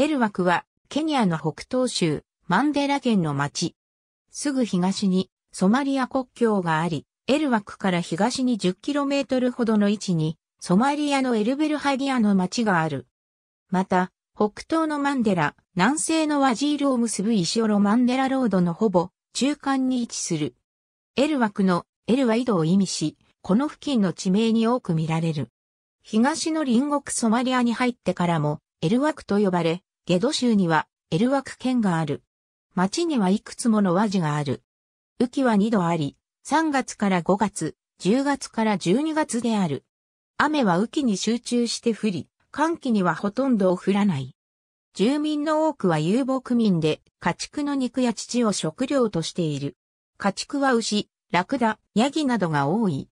エルワクは、ケニアの北東州、マンデラ県の町。すぐ東に、ソマリア国境があり、エルワクから東に 10km ほどの位置に、ソマリアのエルベルハギアの町がある。また、北東のマンデラ、南西のワジールを結ぶ石オロマンデラロードのほぼ中間に位置する。エルワクのエルは井戸を意味し、この付近の地名に多く見られる。東の隣国ソマリアに入ってからも、エルワクと呼ばれ、ゲド州にはエルワク県がある。町にはいくつもの和事がある。雨季は2度あり、3月から5月、10月から12月である。雨は雨季に集中して降り、寒気にはほとんど降らない。住民の多くは遊牧民で、家畜の肉や乳を食料としている。家畜は牛、ラクダ、ヤギなどが多い。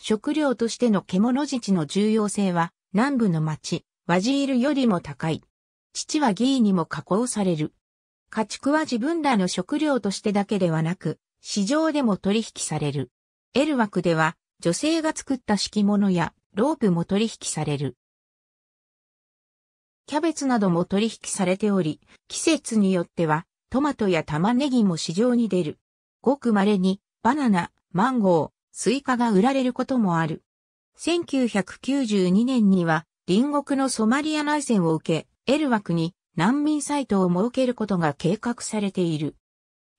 食料としての獣自治の重要性は、南部の町、ワジールよりも高い。父は員にも加工される。家畜は自分らの食料としてだけではなく、市場でも取引される。エル枠では、女性が作った敷物やロープも取引される。キャベツなども取引されており、季節によってはトマトや玉ねぎも市場に出る。ごく稀にバナナ、マンゴー、スイカが売られることもある。1992年には隣国のソマリア内戦を受け、エルワクに難民サイトを設けることが計画されている。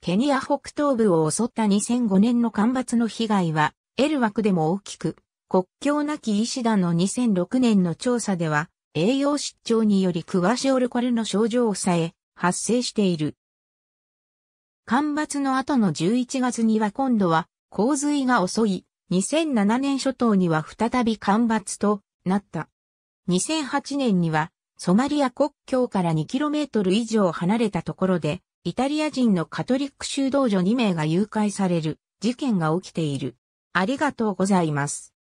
ケニア北東部を襲った2005年の干ばつの被害は、エルワクでも大きく、国境なき医師団の2006年の調査では、栄養失調によりクワシオルコレの症状を抑え、発生している。干ばつの後の11月には今度は洪水が襲い2007年初頭には再び干ばつとなった。2008年にはソマリア国境から 2km 以上離れたところで、イタリア人のカトリック修道女2名が誘拐される事件が起きている。ありがとうございます。